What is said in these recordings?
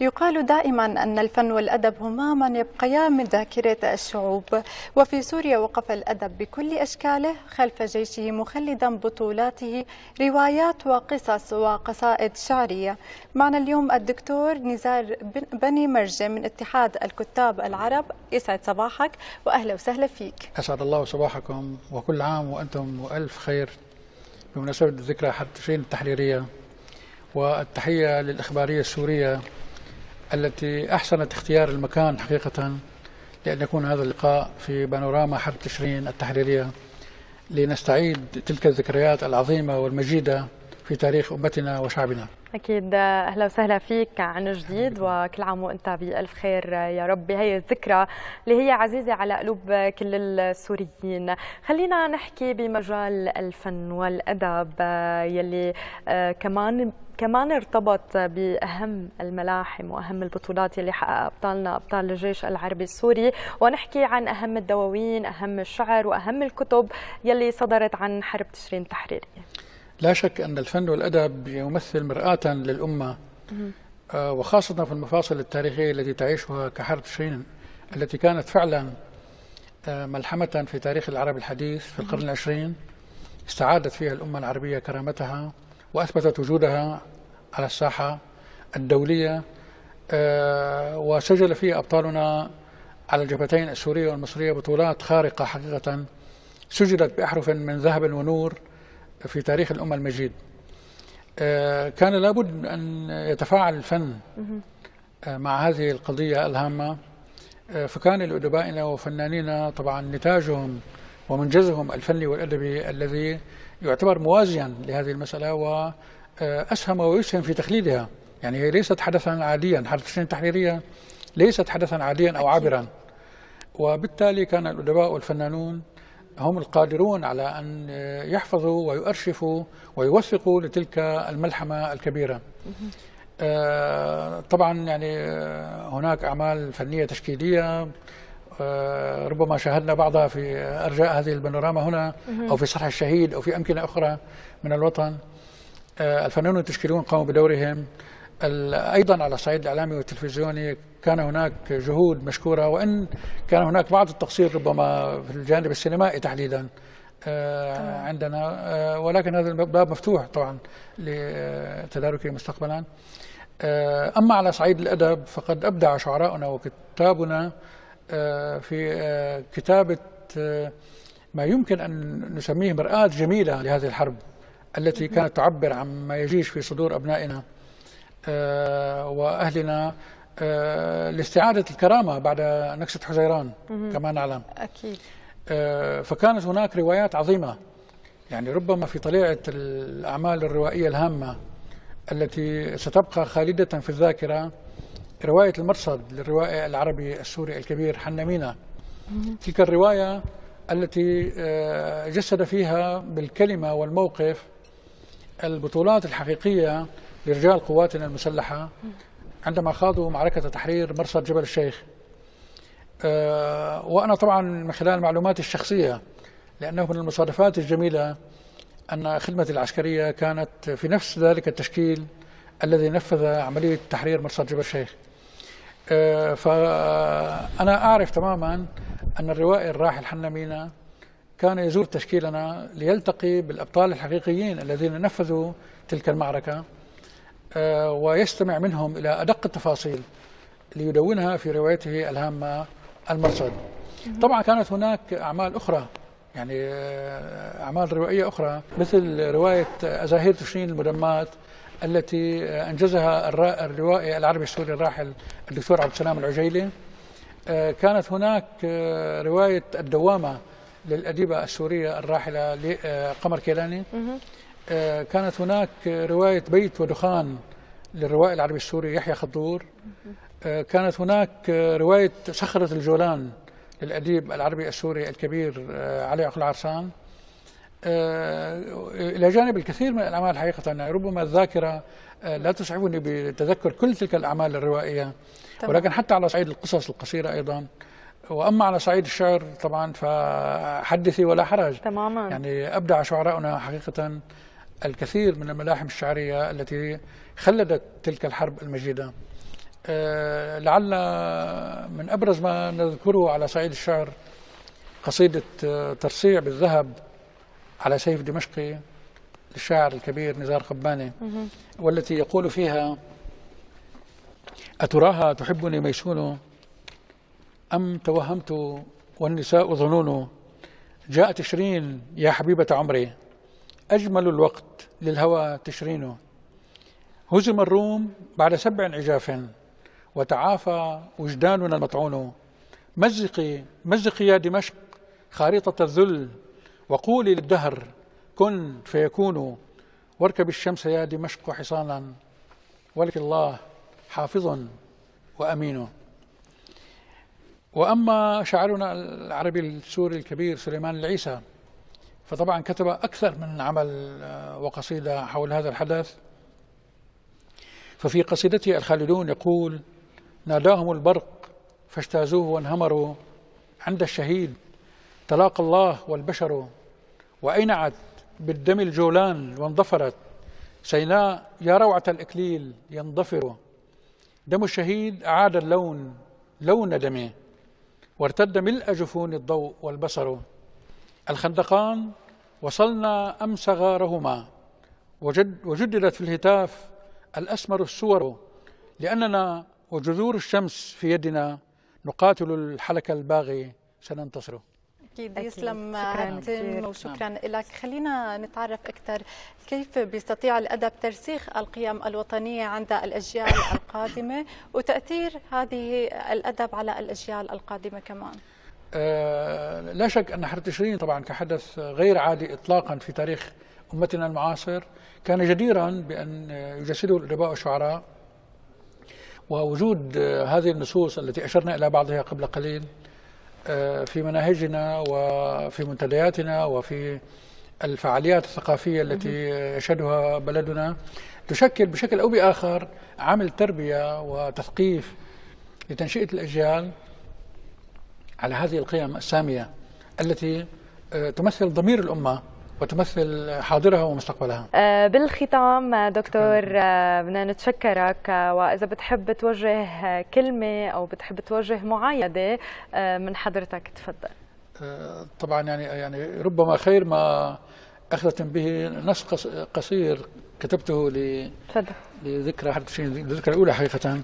يقال دائما أن الفن والأدب هما من يبقيا من ذاكرة الشعوب وفي سوريا وقف الأدب بكل أشكاله خلف جيشه مخلدا بطولاته روايات وقصص وقصائد شعرية معنا اليوم الدكتور نزار بني مرجة من اتحاد الكتاب العرب يسعد صباحك وأهلا وسهلا فيك أسعد الله صباحكم وكل عام وأنتم وألف خير بمناسبة ذكرى حرب تشرين التحريرية والتحية للإخبارية السورية التي أحسنت اختيار المكان حقيقة لأن يكون هذا اللقاء في بانوراما حرب تشرين التحريرية لنستعيد تلك الذكريات العظيمة والمجيدة في تاريخ أمتنا وشعبنا اكيد اهلا وسهلا فيك عن جديد وكل عام وانت بالف خير يا رب بهي الذكرى اللي هي عزيزه على قلوب كل السوريين خلينا نحكي بمجال الفن والادب يلي آه، كمان كمان ارتبط باهم الملاحم واهم البطولات اللي حققها ابطالنا ابطال الجيش العربي السوري ونحكي عن اهم الدواوين اهم الشعر واهم الكتب يلي صدرت عن حرب تشرين التحريريه لا شك أن الفن والأدب يمثل مرآة للأمة آه، وخاصة في المفاصل التاريخية التي تعيشها كحرب تشرين التي كانت فعلا آه، ملحمة في تاريخ العرب الحديث في القرن العشرين استعادت فيها الأمة العربية كرامتها وأثبتت وجودها على الساحة الدولية آه، وسجل فيها أبطالنا على الجبهتين السورية والمصرية بطولات خارقة حقيقة سجلت بأحرف من ذهب ونور في تاريخ الأمة المجيد آه، كان لابد أن يتفاعل الفن آه، مع هذه القضية الهامة آه، فكان لأدبائنا وفنانينا طبعا نتاجهم ومنجزهم الفني والأدبي الذي يعتبر موازيا لهذه المسألة وأسهم ويسهم في تخليدها يعني هي ليست حدثا عاديا حدثا تحريرية ليست حدثا عاديا أو عابرا وبالتالي كان الأدباء والفنانون هم القادرون على أن يحفظوا ويؤرشفوا ويوثقوا لتلك الملحمة الكبيرة آه، طبعا يعني آه، هناك أعمال فنية تشكيلية آه، ربما شاهدنا بعضها في أرجاء هذه البانوراما هنا أو في صرح الشهيد أو في أمكنة أخرى من الوطن الفنانون التشكيليون قاموا بدورهم أيضا على الصعيد الإعلامي والتلفزيوني كان هناك جهود مشكورة وإن كان هناك بعض التقصير ربما في الجانب السينمائي تحديدا آه، عندنا آه، ولكن هذا الباب مفتوح طبعا لتداركه مستقبلا آه، أما على صعيد الأدب فقد أبدع شعراؤنا وكتابنا في كتابة ما يمكن أن نسميه مرآة جميلة لهذه الحرب التي كانت تعبر عن ما يجيش في صدور أبنائنا آه، واهلنا آه، لاستعاده الكرامه بعد نكسه حزيران كما نعلم اكيد آه، فكانت هناك روايات عظيمه يعني ربما في طليعه الاعمال الروائيه الهامه التي ستبقى خالده في الذاكره روايه المرصد للروائي العربي السوري الكبير حنمينا تلك الروايه التي جسد فيها بالكلمه والموقف البطولات الحقيقيه لرجال قواتنا المسلحة عندما خاضوا معركة تحرير مرصد جبل الشيخ آه، وأنا طبعا من خلال معلوماتي الشخصية لأنه من المصادفات الجميلة أن خدمتي العسكرية كانت في نفس ذلك التشكيل الذي نفذ عملية تحرير مرصد جبل الشيخ آه، فأنا أعرف تماما أن الروائي الراحل حنا مينا كان يزور تشكيلنا ليلتقي بالأبطال الحقيقيين الذين نفذوا تلك المعركة آه، ويستمع منهم إلى أدق التفاصيل ليدونها في روايته الهامة المرصد طبعا كانت هناك أعمال أخرى يعني آه، أعمال روائية أخرى مثل رواية أزاهير تشرين المدمات التي آه، أنجزها الروائي العربي السوري الراحل الدكتور عبد السلام العجيلي كانت هناك رواية الدوامة للأديبة السورية الراحلة قمر كيلاني آه، كانت هناك رواية بيت ودخان للروائي العربي السوري يحيى خضور آه، كانت هناك رواية صخرة الجولان للأديب العربي السوري الكبير آه، علي عقل عرسان إلى جانب الكثير من الأعمال حقيقة يعني ربما الذاكرة لا تسعفني بتذكر كل تلك الأعمال الروائية ولكن حتى على صعيد القصص القصيرة أيضا وأما على صعيد الشعر طبعا فحدثي ولا حرج تماما يعني أبدع شعراؤنا حقيقة الكثير من الملاحم الشعرية التي خلدت تلك الحرب المجيدة آه، لعل من أبرز ما نذكره على صعيد الشعر قصيدة آه، ترصيع بالذهب على سيف دمشقي للشاعر الكبير نزار قباني والتي يقول فيها أتراها تحبني ميسون أم توهمت والنساء ظنون جاء تشرين يا حبيبة عمري أجمل الوقت للهوى تشرينه هزم الروم بعد سبع عجاف وتعافى وجداننا المطعون مزقي مزقي يا دمشق خارطة الذل وقولي للدهر كن فيكون واركب الشمس يا دمشق حصانا ولك الله حافظ وأمين وأما شاعرنا العربي السوري الكبير سليمان العيسى فطبعا كتب أكثر من عمل آه، وقصيدة حول هذا الحدث ففي قصيدته الخالدون يقول ناداهم البرق فاجتازوه وانهمروا عند الشهيد تلاقى الله والبشر وأينعت بالدم الجولان وانضفرت سيناء يا روعة الإكليل ينضفر دم الشهيد أعاد اللون لون دمه وارتد ملء جفون الضوء والبصر الخندقان وصلنا أمس غارهما وجد وجددت في الهتاف الأسمر السور لأننا وجذور الشمس في يدنا نقاتل الحلك الباغي سننتصره اكيد يسلم عتم نعم. وشكرا لك خلينا نتعرف اكثر كيف بيستطيع الادب ترسيخ القيم الوطنيه عند الاجيال القادمه وتاثير هذه الادب على الاجيال القادمه كمان آه، لا شك أن حرب تشرين طبعا كحدث غير عادي إطلاقا في تاريخ أمتنا المعاصر كان جديرا بأن يجسده الأدباء والشعراء ووجود هذه النصوص التي أشرنا إلى بعضها قبل قليل آه، في مناهجنا وفي منتدياتنا وفي الفعاليات الثقافية التي يشهدها بلدنا تشكل بشكل أو بآخر عامل تربية وتثقيف لتنشئة الأجيال على هذه القيم السامية التي آه، تمثل ضمير الأمة وتمثل حاضرها ومستقبلها آه، بالختام آه، دكتور بدنا نتشكرك واذا بتحب توجه كلمه او بتحب توجه معايده من حضرتك تفضل طبعا يعني يعني ربما خير ما اخذت به نص قصير كتبته ل لذكرى 21 الذكرى الاولى حقيقه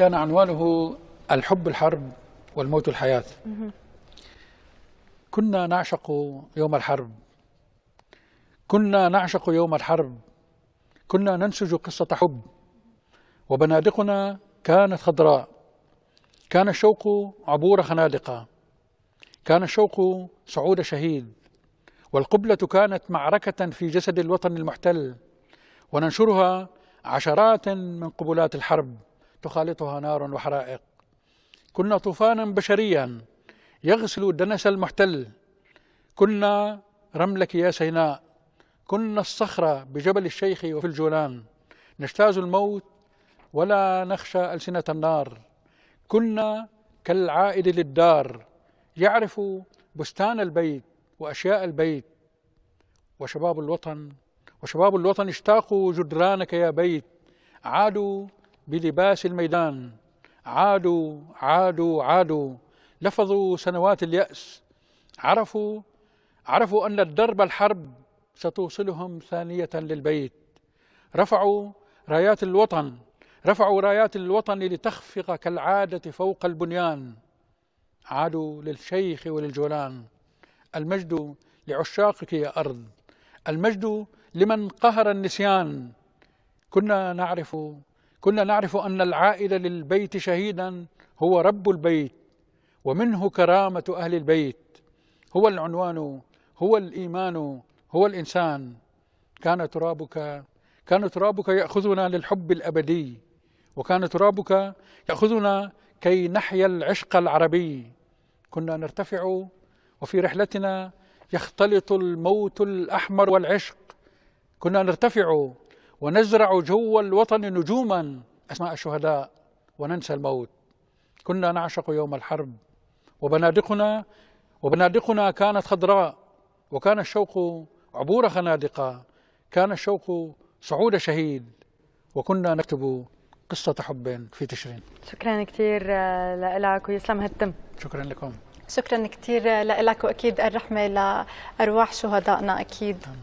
كان عنوانه الحب الحرب والموت الحياة كنا نعشق يوم الحرب كنا نعشق يوم الحرب كنا ننسج قصة حب وبنادقنا كانت خضراء كان الشوق عبور خنادقة كان الشوق صعود شهيد والقبلة كانت معركة في جسد الوطن المحتل وننشرها عشرات من قبلات الحرب تخالطها نار وحرائق كنا طوفانا بشريا يغسل دنس المحتل كنا رملك يا سيناء كنا الصخرة بجبل الشيخ وفي الجولان نجتاز الموت ولا نخشى ألسنة النار كنا كالعائد للدار يعرف بستان البيت وأشياء البيت وشباب الوطن وشباب الوطن اشتاقوا جدرانك يا بيت عادوا بلباس الميدان عادوا عادوا عادوا لفظوا سنوات اليأس عرفوا عرفوا أن الدرب الحرب ستوصلهم ثانية للبيت رفعوا رايات الوطن رفعوا رايات الوطن لتخفق كالعادة فوق البنيان عادوا للشيخ وللجولان المجد لعشاقك يا أرض المجد لمن قهر النسيان كنا نعرف كنا نعرف أن العائد للبيت شهيدا هو رب البيت ومنه كرامة أهل البيت هو العنوان هو الإيمان هو الإنسان كان ترابك كان ترابك يأخذنا للحب الأبدي وكان ترابك يأخذنا كي نحيا العشق العربي كنا نرتفع وفي رحلتنا يختلط الموت الأحمر والعشق كنا نرتفع ونزرع جو الوطن نجوما أسماء الشهداء وننسى الموت كنا نعشق يوم الحرب وبنادقنا وبنادقنا كانت خضراء وكان الشوق عبور خنادقة كان الشوق صعود شهيد وكنا نكتب قصة حب في تشرين شكرا كثير آه، لك ويسلم هالتم شكرا لكم شكرا كثير آه، لك واكيد الرحمه لارواح شهدائنا اكيد